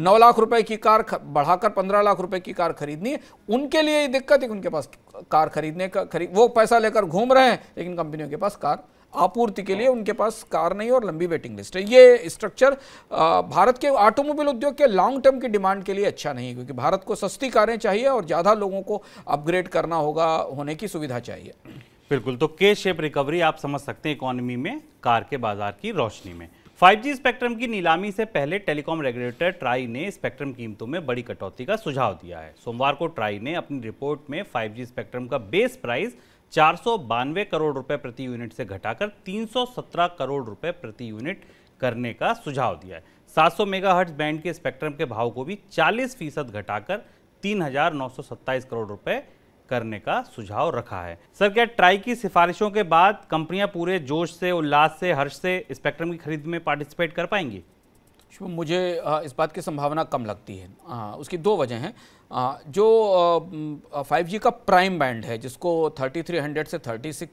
नौ लाख रुपए की कार बढ़ाकर पंद्रह लाख रुपए की कार खरीदनी है उनके लिए दिक्कत है कि उनके पास कार खरीदने का खरीद वो पैसा लेकर घूम रहे हैं लेकिन कंपनियों के पास कार आपूर्ति के लिए उनके पास कार नहीं और लंबी वेटिंग लिस्ट है ये स्ट्रक्चर भारत के ऑटोमोबाइल उद्योग के लॉन्ग टर्म की डिमांड के लिए अच्छा नहीं है क्योंकि भारत को सस्ती कारें चाहिए और ज़्यादा लोगों को अपग्रेड करना होगा होने की सुविधा चाहिए बिल्कुल तो के शेप रिकवरी आप समझ सकते हैं इकोनॉमी में कार के बाजार की रोशनी में 5G स्पेक्ट्रम की नीलामी से पहले टेलीकॉम रेगुलेटर ट्राई ने स्पेक्ट्रम कीमतों में बड़ी कटौती का सुझाव दिया है सोमवार को ट्राई ने अपनी रिपोर्ट में 5G स्पेक्ट्रम का बेस प्राइस चार करोड़ रुपए प्रति यूनिट से घटाकर 317 करोड़ रुपए प्रति यूनिट करने का सुझाव दिया है 700 मेगाहर्ट्ज बैंड के स्पेक्ट्रम के भाव को भी 40 फीसद घटाकर 3,927 करोड़ रुपए करने का सुझाव रखा है सर क्या ट्राई की सिफारिशों के बाद कंपनियां पूरे जोश से उल्लास से हर्ष से स्पेक्ट्रम की खरीद में पार्टिसिपेट कर पाएंगी शुभम मुझे इस बात की संभावना कम लगती है उसकी दो वजह हैं जो फाइव जी का प्राइम बैंड है जिसको 3300 से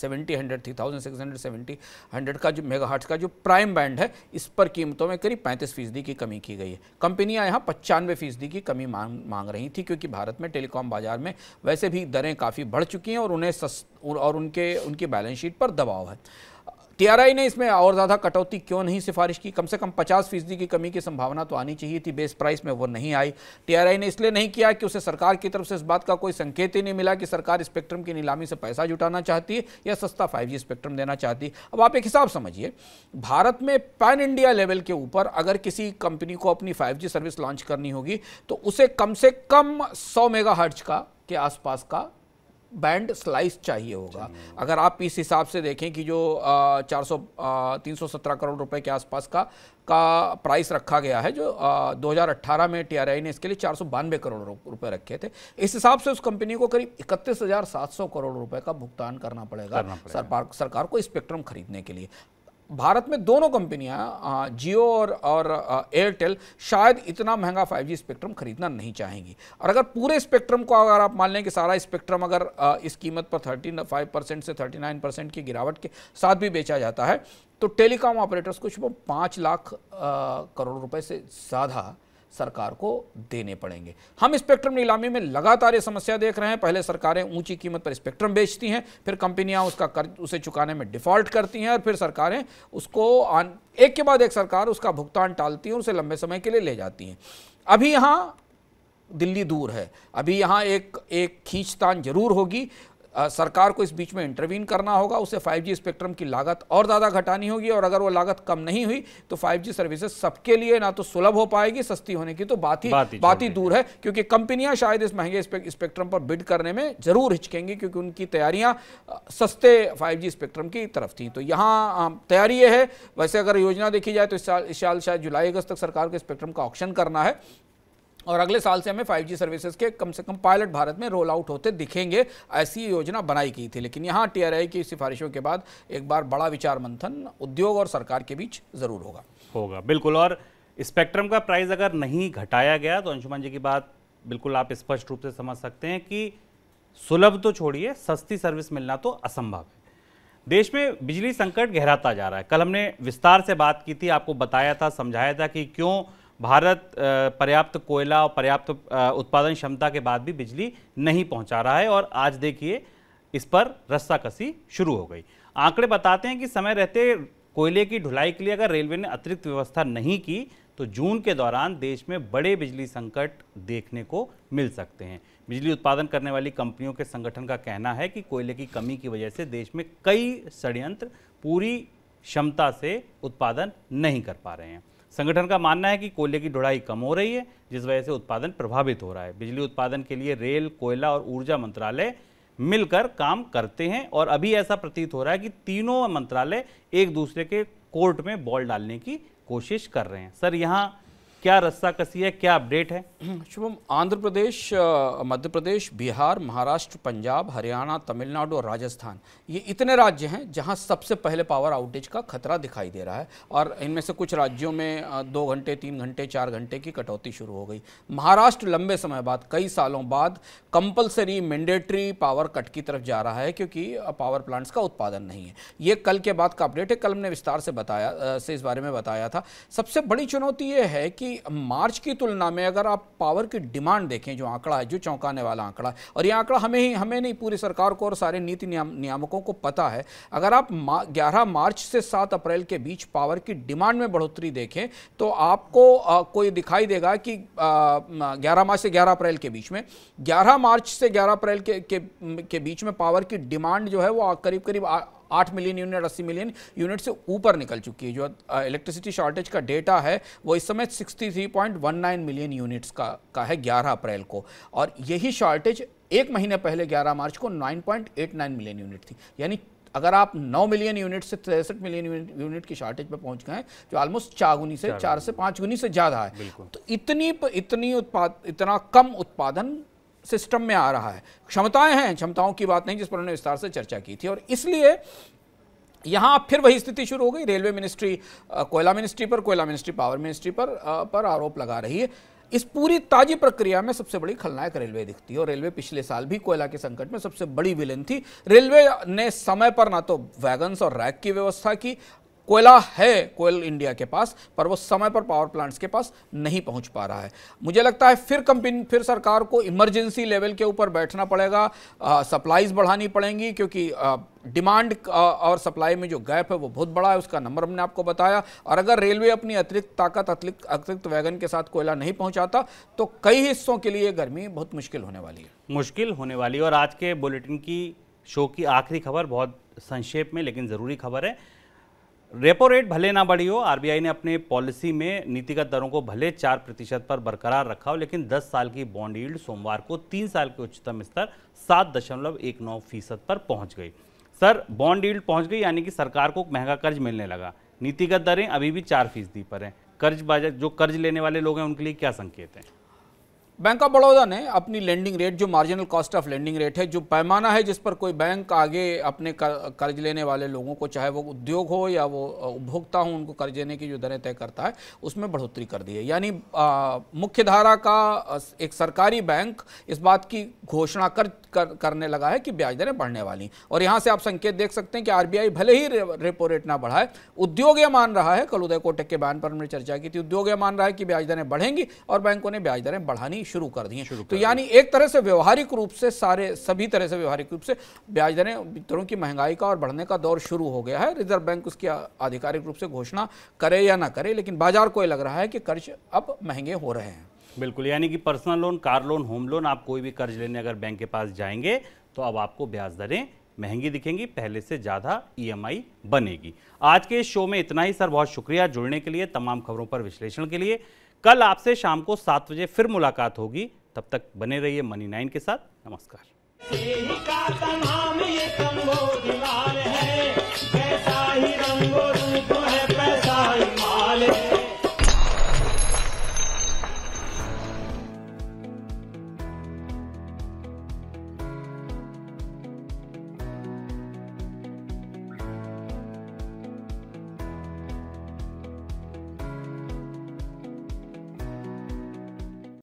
seventy hundred three thousand six hundred seventy hundred का जो मेगा का जो प्राइम बैंड है इस पर कीमतों में करीब पैंतीस फीसदी की कमी की गई है कंपनियां यहाँ पचानवे फीसदी की कमी मांग मांग रही थी क्योंकि भारत में टेलीकॉम बाजार में वैसे भी दरें काफ़ी बढ़ चुकी हैं और उन्हें सस और उनके उनकी बैलेंस शीट पर दबाव है टीआरआई ने इसमें और ज़्यादा कटौती क्यों नहीं सिफारिश की कम से कम पचास फीसदी की कमी की संभावना तो आनी चाहिए थी बेस प्राइस में वो नहीं आई टीआरआई ने इसलिए नहीं किया कि उसे सरकार की तरफ से इस बात का कोई संकेत ही नहीं मिला कि सरकार स्पेक्ट्रम की नीलामी से पैसा जुटाना चाहती है या सस्ता फाइव स्पेक्ट्रम देना चाहती है अब आप एक हिसाब समझिए भारत में पैन इंडिया लेवल के ऊपर अगर किसी कंपनी को अपनी फाइव सर्विस लॉन्च करनी होगी तो उसे कम से कम सौ मेगा का के आसपास का बैंड स्लाइस चाहिए होगा अगर आप इस हिसाब से देखें कि जो चार सौ तीन सौ सत्रह करोड़ रुपए के आसपास का का प्राइस रखा गया है जो आ, 2018 में टीआरआई ने इसके लिए चार करोड़ रुपए रखे थे इस हिसाब से उस कंपनी को करीब इकतीस करोड़ रुपए का भुगतान करना पड़ेगा, करना पड़ेगा। सरकार को स्पेक्ट्रम खरीदने के लिए भारत में दोनों कंपनियां जियो और और एयरटेल शायद इतना महंगा 5G स्पेक्ट्रम खरीदना नहीं चाहेंगी और अगर पूरे स्पेक्ट्रम को अगर आप मान लें कि सारा स्पेक्ट्रम अगर इस कीमत पर 35 परसेंट से 39 परसेंट की गिरावट के साथ भी बेचा जाता है तो टेलीकॉम ऑपरेटर्स को शुभ पाँच लाख करोड़ रुपए से ज़्यादा सरकार को देने पड़ेंगे हम स्पेक्ट्रम नीलामी में लगातार ये समस्या देख रहे हैं पहले सरकारें ऊंची कीमत पर स्पेक्ट्रम बेचती हैं फिर कंपनियां उसका कर्ज उसे चुकाने में डिफॉल्ट करती हैं और फिर सरकारें उसको आन, एक के बाद एक सरकार उसका भुगतान टालती है उसे लंबे समय के लिए ले जाती हैं अभी यहाँ दिल्ली दूर है अभी यहाँ एक एक खींचतान जरूर होगी सरकार को इस बीच में इंटरवीन करना होगा उसे 5G स्पेक्ट्रम की लागत और ज़्यादा घटानी होगी और अगर वो लागत कम नहीं हुई तो 5G सर्विसेज सबके लिए ना तो सुलभ हो पाएगी सस्ती होने की तो बात ही बात ही, बात ही दूर है क्योंकि कंपनियां शायद इस महंगे स्पेक्ट्रम पर बिड करने में ज़रूर हिचकेंगी क्योंकि उनकी तैयारियाँ सस्ते फाइव स्पेक्ट्रम की तरफ थी तो यहाँ तैयारी ये है वैसे अगर योजना देखी जाए तो इस साल शायद जुलाई अगस्त तक सरकार के स्पेक्ट्रम का ऑप्शन करना है और अगले साल से हमें 5G सर्विसेज के कम से कम पायलट भारत में रोल आउट होते दिखेंगे ऐसी योजना बनाई गई थी लेकिन यहाँ टीआरआई की सिफारिशों के बाद एक बार बड़ा विचार मंथन उद्योग और सरकार के बीच जरूर होगा होगा बिल्कुल और स्पेक्ट्रम का प्राइस अगर नहीं घटाया गया तो अंशुमान जी की बात बिल्कुल आप स्पष्ट रूप से समझ सकते हैं कि सुलभ तो छोड़िए सस्ती सर्विस मिलना तो असंभव है देश में बिजली संकट गहराता जा रहा है कल हमने विस्तार से बात की थी आपको बताया था समझाया था कि क्यों भारत पर्याप्त कोयला और पर्याप्त उत्पादन क्षमता के बाद भी बिजली नहीं पहुंचा रहा है और आज देखिए इस पर रस्साकसी शुरू हो गई आंकड़े बताते हैं कि समय रहते कोयले की ढुलाई के लिए अगर रेलवे ने अतिरिक्त व्यवस्था नहीं की तो जून के दौरान देश में बड़े बिजली संकट देखने को मिल सकते हैं बिजली उत्पादन करने वाली कंपनियों के संगठन का कहना है कि कोयले की कमी की वजह से देश में कई षडयंत्र पूरी क्षमता से उत्पादन नहीं कर पा रहे हैं संगठन का मानना है कि कोयले की ढुड़ाई कम हो रही है जिस वजह से उत्पादन प्रभावित हो रहा है बिजली उत्पादन के लिए रेल कोयला और ऊर्जा मंत्रालय मिलकर काम करते हैं और अभी ऐसा प्रतीत हो रहा है कि तीनों मंत्रालय एक दूसरे के कोर्ट में बॉल डालने की कोशिश कर रहे हैं सर यहाँ क्या रस्सा कसी है क्या अपडेट है शुभम आंध्र प्रदेश मध्य प्रदेश बिहार महाराष्ट्र पंजाब हरियाणा तमिलनाडु और राजस्थान ये इतने राज्य हैं जहां सबसे पहले पावर आउटेज का खतरा दिखाई दे रहा है और इनमें से कुछ राज्यों में दो घंटे तीन घंटे चार घंटे की कटौती शुरू हो गई महाराष्ट्र लंबे समय बाद कई सालों बाद कंपलसरी मैंडेटरी पावर कट की तरफ जा रहा है क्योंकि पावर प्लांट्स का उत्पादन नहीं है ये कल के बाद का अपडेट है कल हमने विस्तार से बताया से इस बारे में बताया था सबसे बड़ी चुनौती ये है कि मार्च की तुलना में अगर आप पावर की डिमांड देखें जो आंकड़ा है जो चौंकाने वाला आंकड़ा है और ये आंकड़ा हमें ही हमें नहीं पूरी सरकार को और सारे नीति नियाम, नियामकों को पता है अगर आप मा, ग्यारह मार्च से सात अप्रैल के बीच पावर की डिमांड में बढ़ोतरी देखें तो आपको आ, कोई दिखाई देगा कि ग्यारह मार्च से ग्यारह अप्रैल के बीच में ग्यारह मार्च से ग्यारह अप्रैल के, के, के बीच में पावर की डिमांड जो है वो करीब करीब आठ मिलियन यूनिट अस्सी मिलियन यूनिट से ऊपर निकल चुकी है जो इलेक्ट्रिसिटी शॉर्टेज का डेटा है वो इस समय 63.19 मिलियन यूनिट्स का का है 11 अप्रैल को और यही शॉर्टेज एक महीने पहले 11 मार्च को 9.89 मिलियन यूनिट थी यानी अगर आप 9 मिलियन यूनिट से तिरसठ मिलियन यूनिट की शॉर्टेज पर पहुंच गए जो ऑलमोस्ट चार गुनी से चार, चार से पाँच गुनी से ज़्यादा है तो इतनी इतनी उत्पाद इतना कम उत्पादन सिस्टम में आ रहा है क्षमताएं हैं क्षमताओं की बात नहीं जिस पर उन्होंने विस्तार से चर्चा की थी और इसलिए यहां फिर वही स्थिति शुरू हो गई रेलवे मिनिस्ट्री कोयला मिनिस्ट्री पर कोयला मिनिस्ट्री पावर मिनिस्ट्री पर आ, पर आरोप लगा रही है इस पूरी ताजी प्रक्रिया में सबसे बड़ी खलनायक रेलवे दिखती है और रेलवे पिछले साल भी कोयला के संकट में सबसे बड़ी विलन थी रेलवे ने समय पर ना तो वैगन्स और रैक की व्यवस्था की कोयला है कोयल इंडिया के पास पर वो समय पर पावर प्लांट्स के पास नहीं पहुंच पा रहा है मुझे लगता है फिर कंपनी फिर सरकार को इमरजेंसी लेवल के ऊपर बैठना पड़ेगा सप्लाईज बढ़ानी पड़ेंगी क्योंकि आ, डिमांड और सप्लाई में जो गैप है वो बहुत बड़ा है उसका नंबर हमने आपको बताया और अगर रेलवे अपनी अतिरिक्त ताकत अतिरिक्त अतिरिक्त वैगन के साथ कोयला नहीं पहुंचाता तो कई हिस्सों के लिए गर्मी बहुत मुश्किल होने वाली है मुश्किल होने वाली है और आज के बुलेटिन की शो की आखिरी खबर बहुत संक्षेप में लेकिन ज़रूरी खबर है रेपो रेट भले ना बढ़ी हो आरबीआई ने अपने पॉलिसी में नीतिगत दरों को भले चार प्रतिशत पर बरकरार रखा हो लेकिन 10 साल की बॉन्ड यील्ड सोमवार को तीन साल के उच्चतम स्तर सात दशमलव एक नौ फीसद पर पहुंच गई सर बॉन्ड यील्ड पहुंच गई यानी कि सरकार को महंगा कर्ज मिलने लगा नीतिगत दरें अभी भी चार फीसदी पर हैं कर्ज बाजार जो कर्ज लेने वाले लोग हैं उनके लिए क्या संकेत हैं बैंक ऑफ बड़ौदा ने अपनी लेंडिंग रेट जो marginal cost of lending rate है जो पैमाना है जिस पर कोई बैंक आगे अपने कर्ज लेने वाले लोगों को चाहे वो उद्योग हो या वो उपभोक्ता हो उनको कर्ज देने की जो दरें तय करता है उसमें बढ़ोतरी कर दी है यानी मुख्य धारा का एक सरकारी बैंक इस बात की घोषणा कर कर, करने लगा है कि ब्याज दरें बढ़ने वाली और यहाँ से आप संकेत देख सकते हैं कि आरबीआई भले ही रेपो रेट ना बढ़ाए उद्योग यह मान रहा है कल उदय कोटक के बयान पर हमने चर्चा की थी उद्योग यह मान रहा है कि ब्याज दरें बढ़ेंगी और बैंकों ने ब्याज दरें बढ़ानी शुरू कर दी तो यानी एक तरह से व्यवहारिक रूप से सारे सभी तरह से व्यवहारिक रूप से ब्याज दरें दरों की महंगाई का और बढ़ने का दौर शुरू हो गया है रिजर्व बैंक उसकी आधिकारिक रूप से घोषणा करे या ना करे लेकिन बाजार को यह लग रहा है कि कर्ज अब महंगे हो रहे हैं बिल्कुल यानी कि personal loan car loan home loan आप कोई भी कर्ज लेने अगर बैंक के पास जाएंगे तो अब आपको ब्याज दरें महंगी दिखेंगी पहले से ज़्यादा ईएमआई e बनेगी आज के शो में इतना ही सर बहुत शुक्रिया जुड़ने के लिए तमाम खबरों पर विश्लेषण के लिए कल आपसे शाम को सात बजे फिर मुलाकात होगी तब तक बने रहिए मनी नाइन के साथ नमस्कार है,